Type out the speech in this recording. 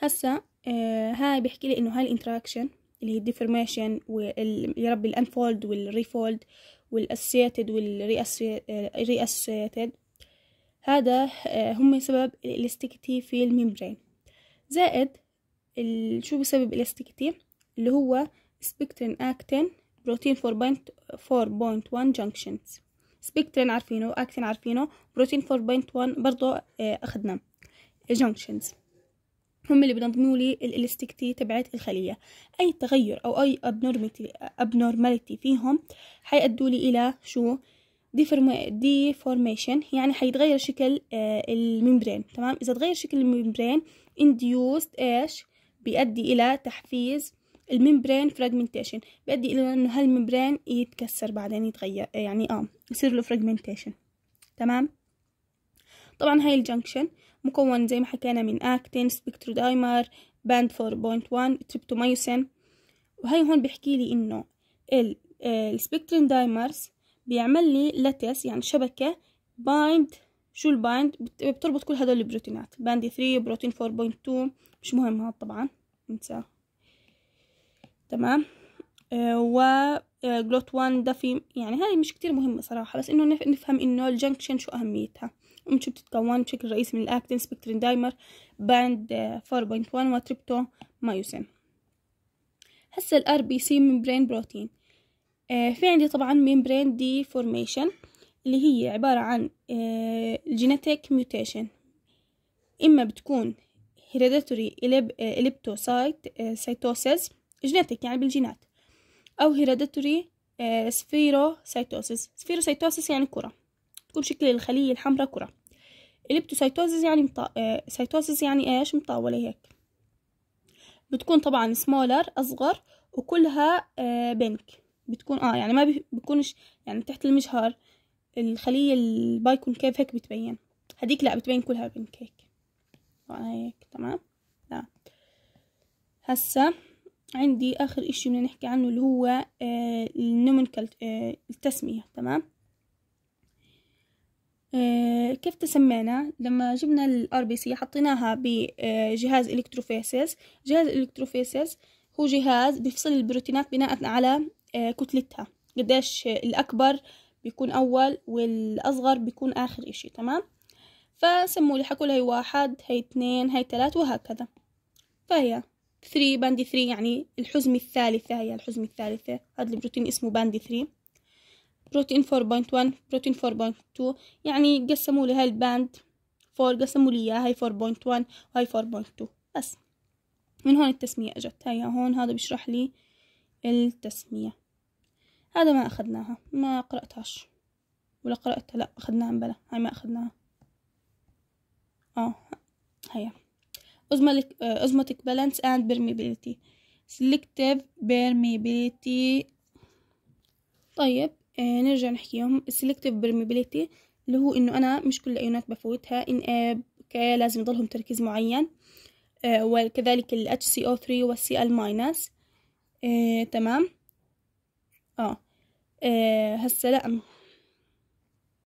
هسا آه هاي بحكي لي انه هاي الانتراكشن اللي هي الديفورميشن ويا رب الانفولد والريفولد والاسيتد اسيتد آه، هذا آه هم سبب الاستيكتي في الميمبرين زائد شو بسبب الاستيكتي اللي هو سبكترين اكتين بروتين 4.1 جنكشنز سبكترين عارفينه اكتين عارفينه بروتين 4.1 برضه آه اخدناه جنكشنز هم اللي بينظموا لي الاليستيكتي تبعت الخلية أي تغير أو أي ابنورماليتي فيهم حيأدوا لي إلى شو deformation يعني حيتغير شكل آه، الممبرين تمام إذا تغير شكل الممبرين induced إيش بيؤدي إلى تحفيز الممبرين فراجمنتيشن بيؤدي إلى إنه هالممبرين يتكسر بعدين يتغير آه، يعني آه يصير له فراجمنتيشن تمام طبعا هاي الجنكشن مكون زي ما حكينا من اكتين سبكترودايمر باند 4.1 تريبتوميوسين وهي هون بيحكي لي انه السبكترين دايمرز بيعمل لي لاتس يعني شبكة بايند شو البايند بتربط كل هدول البروتينات باند 3 بروتين 4.2 مش مهم هذا طبعا انساه تمام آه و جلوت آه، 1 ده في يعني هاي مش كتير مهمة صراحة بس إنه نفهم إنه الجنكشن شو أهميتها ومش بتتكون بشكل رئيسي من الأكتين سبكترين دايمر باند 4.1 وتريبتو مايوسين هسا الار بي سي ممبرين بروتين في عندي طبعا ميمبرين دي فورميشن اللي هي عبارة عن الجينيتيك آه، ميوتيشن إما بتكون هيريديتوري إليبتوسايت سيتوسيس جينيتك يعني بالجينات أو هيريديتوري آه، سفيروسايتوسيس سفيروسايتوسيس يعني كرة تكون شكل الخلية الحمراء كرة إليبتوسايتوسيس يعني مط... آه، سايتوسيس يعني ايش مطاولة هيك بتكون طبعا سمولر أصغر وكلها بنك آه، بتكون اه يعني ما بيكونش يعني تحت المجهر الخلية البايكون كيف هيك بتبين هديك لا بتبين كلها بنك هيك طبعا هيك تمام لا هسا عندي آخر إشي بدنا نحكي عنه اللي هو آه، النومنكال آه، التسمية تمام آه، كيف تسمينا لما جبنا الار بي سي حطيناها بجهاز الكتروفيسس جهاز الكتروفيسس هو جهاز بيفصل البروتينات بناء على كتلتها قديش الاكبر بيكون اول والاصغر بيكون اخر اشي تمام فسموا لي حكوا لي واحد هي اثنين هي ثلاث وهكذا فهي ثري باندي ثري يعني الحزمة الثالثة هي الحزمة الثالثة هذا البروتين اسمه باندي ثري بروتين فور بوينت وان بروتين فور بوينت تو يعني قسموا لي هاي الباند فور قسموا لي اياها هاي فور بوينت وان وهاي فور بوينت تو بس من هون التسمية اجت هيا هون هذا بيشرح لي التسمية هذا ما اخذناها ما قرأتهاش ولا قرأتها لا اخذناها امبلا هاي ما اخذناها اه هيا osmotic آه، balance and permeability selective permeability طيب آه نرجع نحكيهم selective permeability اللي هو انه انا مش كل الايونات بفوتها ان آه اوكي لازم يضلهم تركيز معين آه وكذلك ال HCO3 وال Cl- آه تمام اه, آه هسه لا